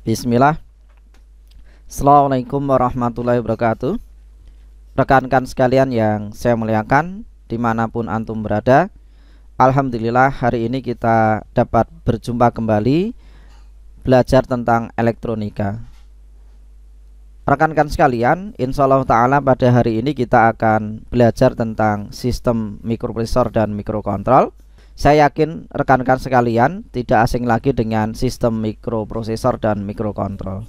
Bismillah Assalamualaikum warahmatullahi wabarakatuh Rekan-rekan sekalian yang saya muliakan Dimanapun Antum berada Alhamdulillah hari ini kita dapat berjumpa kembali Belajar tentang elektronika Rekan-rekan sekalian Insya Allah ta'ala pada hari ini kita akan belajar tentang sistem mikroprosesor dan mikrokontrol saya yakin rekan-rekan sekalian tidak asing lagi dengan sistem mikroprosesor dan mikrokontrol.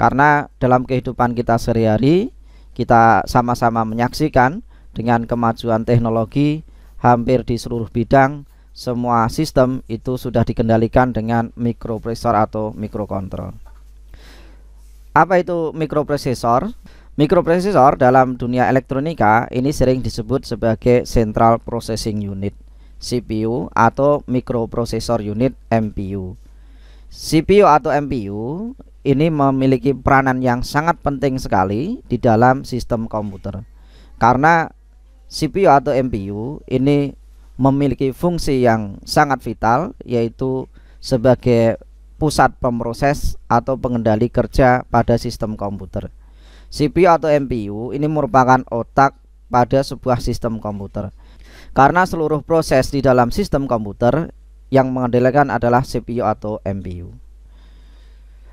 Karena dalam kehidupan kita sehari-hari, kita sama-sama menyaksikan dengan kemajuan teknologi hampir di seluruh bidang, semua sistem itu sudah dikendalikan dengan mikroprosesor atau mikrokontrol. Apa itu mikroprosesor? Mikroprosesor dalam dunia elektronika ini sering disebut sebagai central processing unit. CPU atau mikroprosesor unit MPU. CPU atau MPU ini memiliki peranan yang sangat penting sekali di dalam sistem komputer. Karena CPU atau MPU ini memiliki fungsi yang sangat vital yaitu sebagai pusat pemroses atau pengendali kerja pada sistem komputer. CPU atau MPU ini merupakan otak pada sebuah sistem komputer. Karena seluruh proses di dalam sistem komputer yang mengendalikan adalah CPU atau MPU.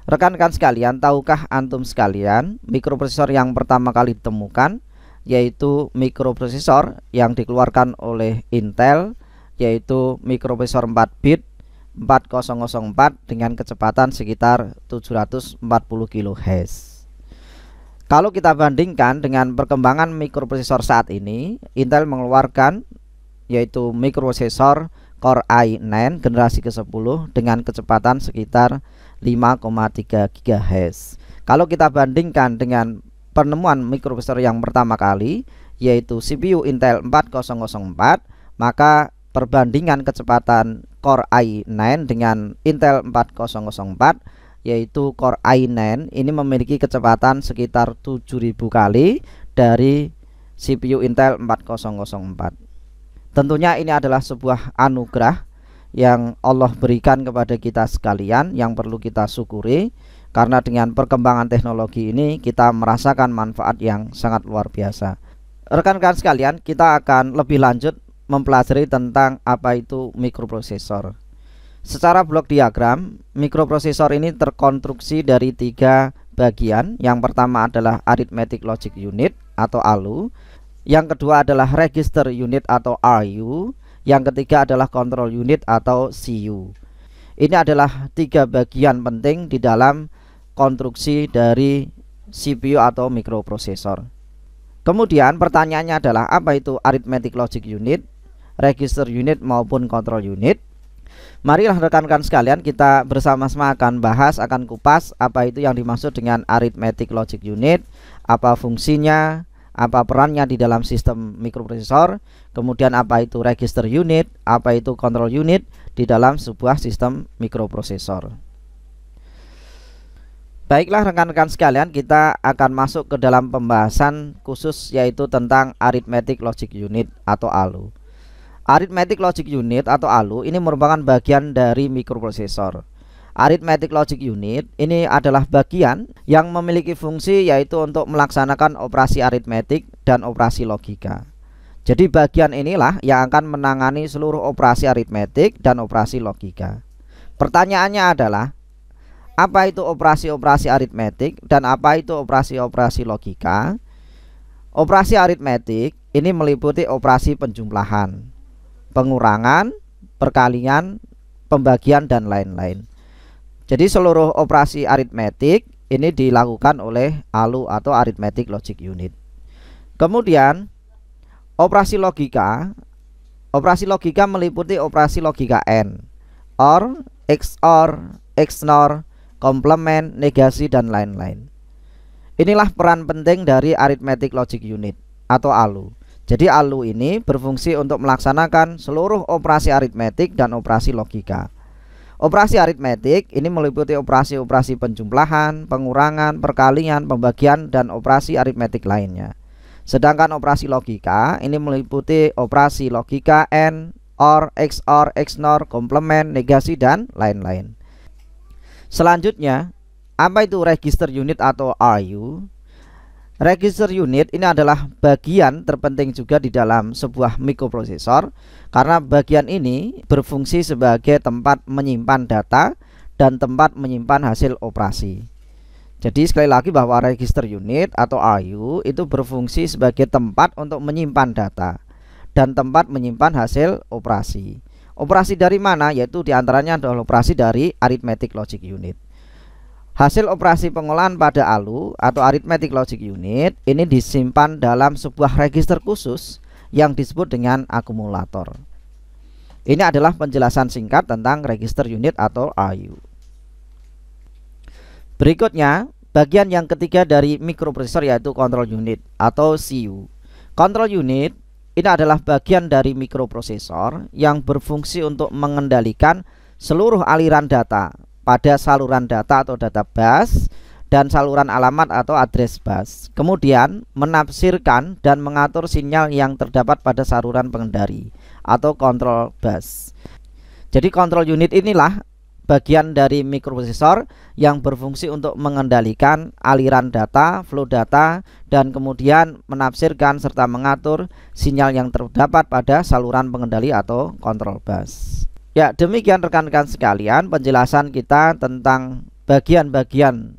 Rekan-rekan sekalian, tahukah antum sekalian mikroprosesor yang pertama kali ditemukan yaitu mikroprosesor yang dikeluarkan oleh Intel yaitu mikroprosesor 4 bit 4004 dengan kecepatan sekitar 740 kHz. Kalau kita bandingkan dengan perkembangan mikroprosesor saat ini, Intel mengeluarkan yaitu mikroprosesor Core i9 generasi ke-10 dengan kecepatan sekitar 5,3 GHz. Kalau kita bandingkan dengan penemuan mikroprosesor yang pertama kali yaitu CPU Intel 4004, maka perbandingan kecepatan Core i9 dengan Intel 4004 yaitu Core i9 ini memiliki kecepatan sekitar 7000 kali dari CPU Intel 4004. Tentunya ini adalah sebuah anugerah yang Allah berikan kepada kita sekalian yang perlu kita syukuri karena dengan perkembangan teknologi ini kita merasakan manfaat yang sangat luar biasa. Rekan-rekan sekalian, kita akan lebih lanjut mempelajari tentang apa itu mikroprosesor. Secara blok diagram, mikroprosesor ini terkonstruksi dari tiga bagian. Yang pertama adalah arithmetic logic unit atau ALU, yang kedua adalah register unit atau RU Yang ketiga adalah control unit atau CU Ini adalah tiga bagian penting di dalam konstruksi dari CPU atau mikroprosesor Kemudian pertanyaannya adalah apa itu arithmetic logic unit Register unit maupun control unit Marilah rekan-rekan sekalian kita bersama-sama akan bahas, akan kupas apa itu yang dimaksud dengan arithmetic logic unit, apa fungsinya, apa perannya di dalam sistem mikroprosesor, kemudian apa itu register unit, apa itu control unit di dalam sebuah sistem mikroprosesor. Baiklah rekan-rekan sekalian, kita akan masuk ke dalam pembahasan khusus yaitu tentang arithmetic logic unit atau ALU. Arithmetic logic unit atau ALU ini merupakan bagian dari mikroprosesor. Arithmetic Logic Unit ini adalah bagian yang memiliki fungsi yaitu untuk melaksanakan operasi aritmetik dan operasi logika. Jadi bagian inilah yang akan menangani seluruh operasi aritmetik dan operasi logika. Pertanyaannya adalah apa itu operasi-operasi aritmetik dan apa itu operasi-operasi logika? Operasi aritmetik ini meliputi operasi penjumlahan, pengurangan, perkalian, pembagian dan lain-lain. Jadi seluruh operasi aritmetik ini dilakukan oleh ALU atau Arithmetic Logic Unit. Kemudian operasi logika, operasi logika meliputi operasi logika n, or, xor, xnor, komplement, negasi dan lain-lain. Inilah peran penting dari Arithmetic Logic Unit atau ALU. Jadi ALU ini berfungsi untuk melaksanakan seluruh operasi aritmetik dan operasi logika. Operasi aritmetik ini meliputi operasi-operasi penjumlahan, pengurangan, perkalian, pembagian, dan operasi aritmetik lainnya. Sedangkan operasi logika ini meliputi operasi logika AND, OR, XOR, XNOR, komplement, negasi, dan lain-lain. Selanjutnya, apa itu register unit atau RU? Register unit ini adalah bagian terpenting juga di dalam sebuah mikroprosesor karena bagian ini berfungsi sebagai tempat menyimpan data dan tempat menyimpan hasil operasi. Jadi sekali lagi bahwa register unit atau IU itu berfungsi sebagai tempat untuk menyimpan data dan tempat menyimpan hasil operasi. Operasi dari mana? Yaitu diantaranya adalah operasi dari arithmetic logic unit. Hasil operasi pengolahan pada ALU atau Arithmetic Logic Unit ini disimpan dalam sebuah register khusus yang disebut dengan akumulator. Ini adalah penjelasan singkat tentang register unit atau AU. Berikutnya, bagian yang ketiga dari mikroprosesor yaitu control unit atau CU. Control unit ini adalah bagian dari mikroprosesor yang berfungsi untuk mengendalikan seluruh aliran data pada saluran data atau database dan saluran alamat atau address bus. Kemudian menafsirkan dan mengatur sinyal yang terdapat pada saluran pengendari atau control bus. Jadi control unit inilah bagian dari mikroprosesor yang berfungsi untuk mengendalikan aliran data, flow data dan kemudian menafsirkan serta mengatur sinyal yang terdapat pada saluran pengendali atau control bus. Ya, demikian rekan-rekan sekalian penjelasan kita tentang bagian-bagian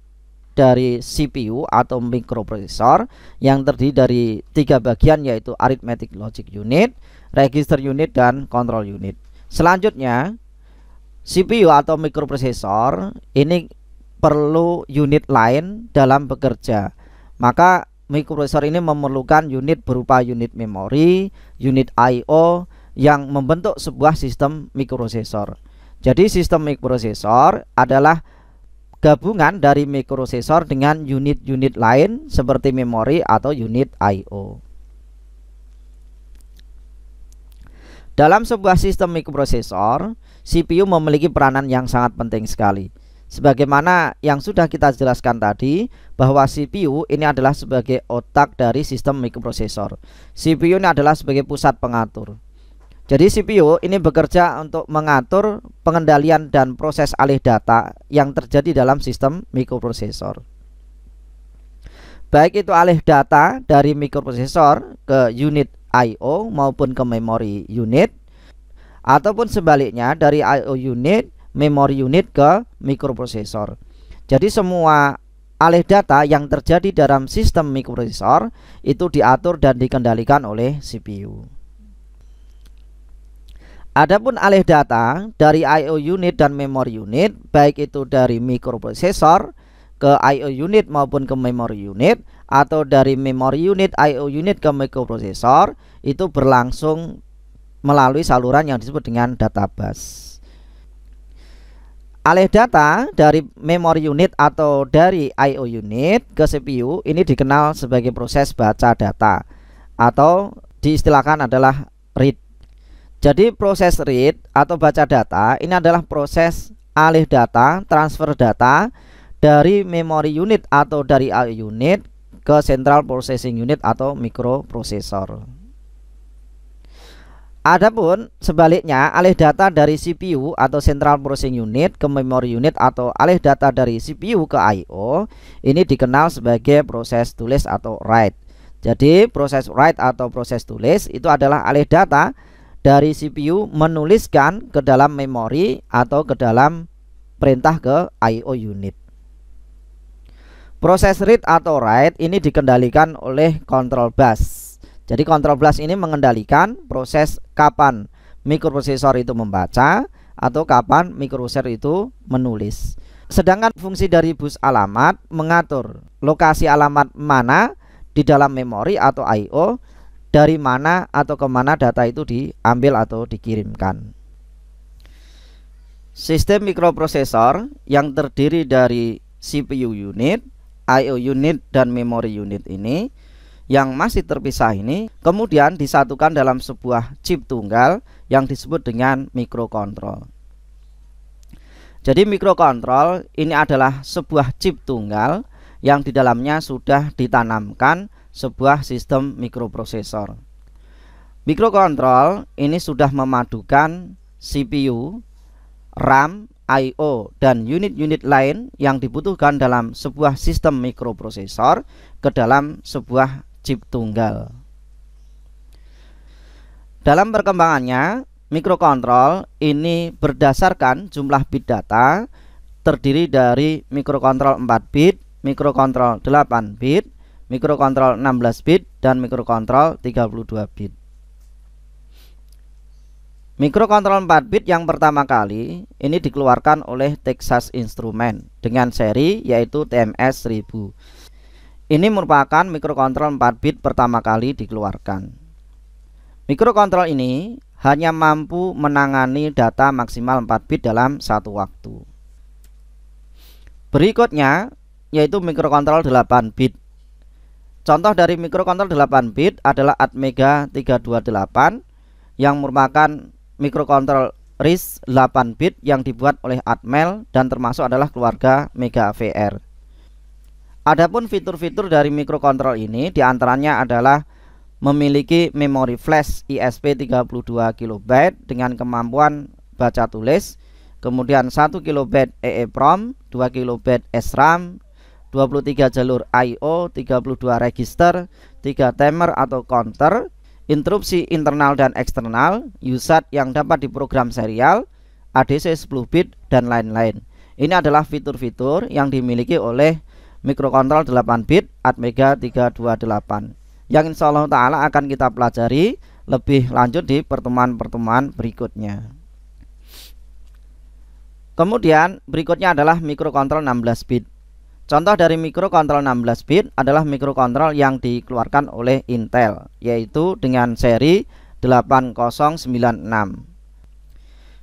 dari CPU atau mikroprosesor yang terdiri dari tiga bagian yaitu arithmetic logic unit, register unit dan control unit. Selanjutnya, CPU atau mikroprosesor ini perlu unit lain dalam bekerja. Maka mikroprosesor ini memerlukan unit berupa unit memori, unit I/O yang membentuk sebuah sistem mikroprosesor. Jadi sistem mikroprosesor adalah gabungan dari mikroprosesor dengan unit-unit lain seperti memori atau unit I/O. Dalam sebuah sistem mikroprosesor, CPU memiliki peranan yang sangat penting sekali. Sebagaimana yang sudah kita jelaskan tadi, bahwa CPU ini adalah sebagai otak dari sistem mikroprosesor. CPU ini adalah sebagai pusat pengatur. Jadi CPU ini bekerja untuk mengatur pengendalian dan proses alih data yang terjadi dalam sistem mikroprosesor. Baik itu alih data dari mikroprosesor ke unit I/O maupun ke memori unit ataupun sebaliknya dari I/O unit memori unit ke mikroprosesor. Jadi semua alih data yang terjadi dalam sistem mikroprosesor itu diatur dan dikendalikan oleh CPU. Adapun alih data dari I/O unit dan memory unit, baik itu dari mikroprosesor ke I/O unit maupun ke memory unit atau dari memory unit I/O unit ke mikroprosesor itu berlangsung melalui saluran yang disebut dengan database. Alih data dari memory unit atau dari I/O unit ke CPU ini dikenal sebagai proses baca data atau diistilahkan adalah read jadi proses read atau baca data ini adalah proses alih data, transfer data dari memori unit atau dari I unit ke central processing unit atau mikroprosesor. Adapun sebaliknya, alih data dari CPU atau central processing unit ke memori unit atau alih data dari CPU ke I/O ini dikenal sebagai proses tulis atau write. Jadi, proses write atau proses tulis itu adalah alih data dari CPU menuliskan ke dalam memori atau ke dalam perintah ke I/O unit. Proses read atau write ini dikendalikan oleh control bus. Jadi control bus ini mengendalikan proses kapan mikroprosesor itu membaca atau kapan mikroprosesor itu menulis. Sedangkan fungsi dari bus alamat mengatur lokasi alamat mana di dalam memori atau I/O dari mana atau kemana data itu diambil atau dikirimkan. Sistem mikroprosesor yang terdiri dari CPU unit, I.O. unit, dan memory unit ini yang masih terpisah ini kemudian disatukan dalam sebuah chip tunggal yang disebut dengan mikrokontrol. Jadi mikrokontrol ini adalah sebuah chip tunggal yang di dalamnya sudah ditanamkan sebuah sistem mikroprosesor. Mikrokontrol ini sudah memadukan CPU, RAM, I/O dan unit-unit lain yang dibutuhkan dalam sebuah sistem mikroprosesor ke dalam sebuah chip tunggal. Dalam perkembangannya, mikrokontrol ini berdasarkan jumlah bit data terdiri dari mikrokontrol 4 bit, mikrokontrol 8 bit, mikrokontrol 16 bit dan mikrokontrol 32 bit. Mikrokontrol 4 bit yang pertama kali ini dikeluarkan oleh Texas Instrument dengan seri yaitu TMS 1000. Ini merupakan mikrokontrol 4 bit pertama kali dikeluarkan. Mikrokontrol ini hanya mampu menangani data maksimal 4 bit dalam satu waktu. Berikutnya yaitu mikrokontrol 8 bit. Contoh dari mikrokontrol 8 bit adalah Atmega 328 yang merupakan mikrokontrol RIS 8 bit yang dibuat oleh Atmel dan termasuk adalah keluarga Mega VR. Adapun fitur-fitur dari mikrokontrol ini diantaranya adalah memiliki memori flash ISP 32 KB dengan kemampuan baca tulis, kemudian 1 KB EEPROM, 2 KB SRAM, 23 jalur I.O., 32 register, 3 timer atau counter, interupsi internal dan eksternal, USAT yang dapat diprogram serial, ADC 10 bit, dan lain-lain. Ini adalah fitur-fitur yang dimiliki oleh mikrokontrol 8 bit Atmega 328 yang insya Allah ta'ala akan kita pelajari lebih lanjut di pertemuan-pertemuan berikutnya. Kemudian berikutnya adalah mikrokontrol 16 bit. Contoh dari mikrokontrol 16 bit adalah mikrokontrol yang dikeluarkan oleh Intel yaitu dengan seri 8096.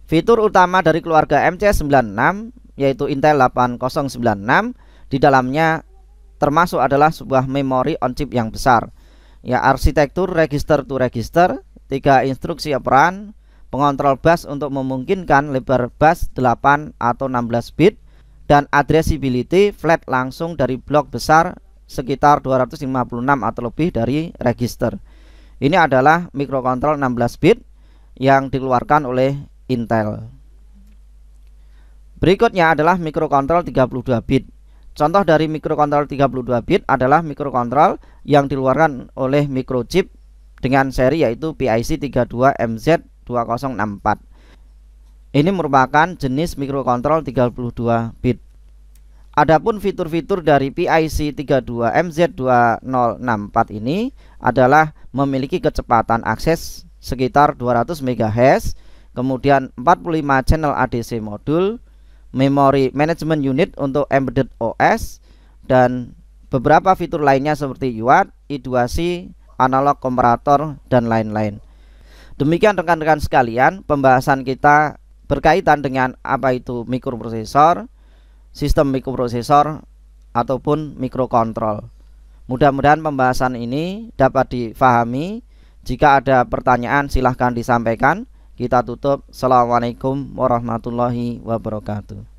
Fitur utama dari keluarga MC96 yaitu Intel 8096 di dalamnya termasuk adalah sebuah memori on chip yang besar. Ya arsitektur register to register, tiga instruksi operan, pengontrol bus untuk memungkinkan lebar bus 8 atau 16 bit dan addressability flat langsung dari blok besar sekitar 256 atau lebih dari register. Ini adalah mikrokontrol 16 bit yang dikeluarkan oleh Intel. Berikutnya adalah mikrokontrol 32 bit. Contoh dari mikrokontrol 32 bit adalah mikrokontrol yang dikeluarkan oleh microchip dengan seri yaitu PIC 32MZ2064. Ini merupakan jenis mikrokontrol 32 bit. Adapun fitur-fitur dari PIC 32MZ2064 ini adalah memiliki kecepatan akses sekitar 200 MHz, kemudian 45 channel ADC modul, memori management unit untuk embedded OS dan beberapa fitur lainnya seperti UART, I2C, analog komparator dan lain-lain. Demikian rekan-rekan sekalian pembahasan kita berkaitan dengan apa itu mikroprosesor, sistem mikroprosesor ataupun mikrokontrol. Mudah-mudahan pembahasan ini dapat difahami. Jika ada pertanyaan silahkan disampaikan. Kita tutup. Assalamualaikum warahmatullahi wabarakatuh.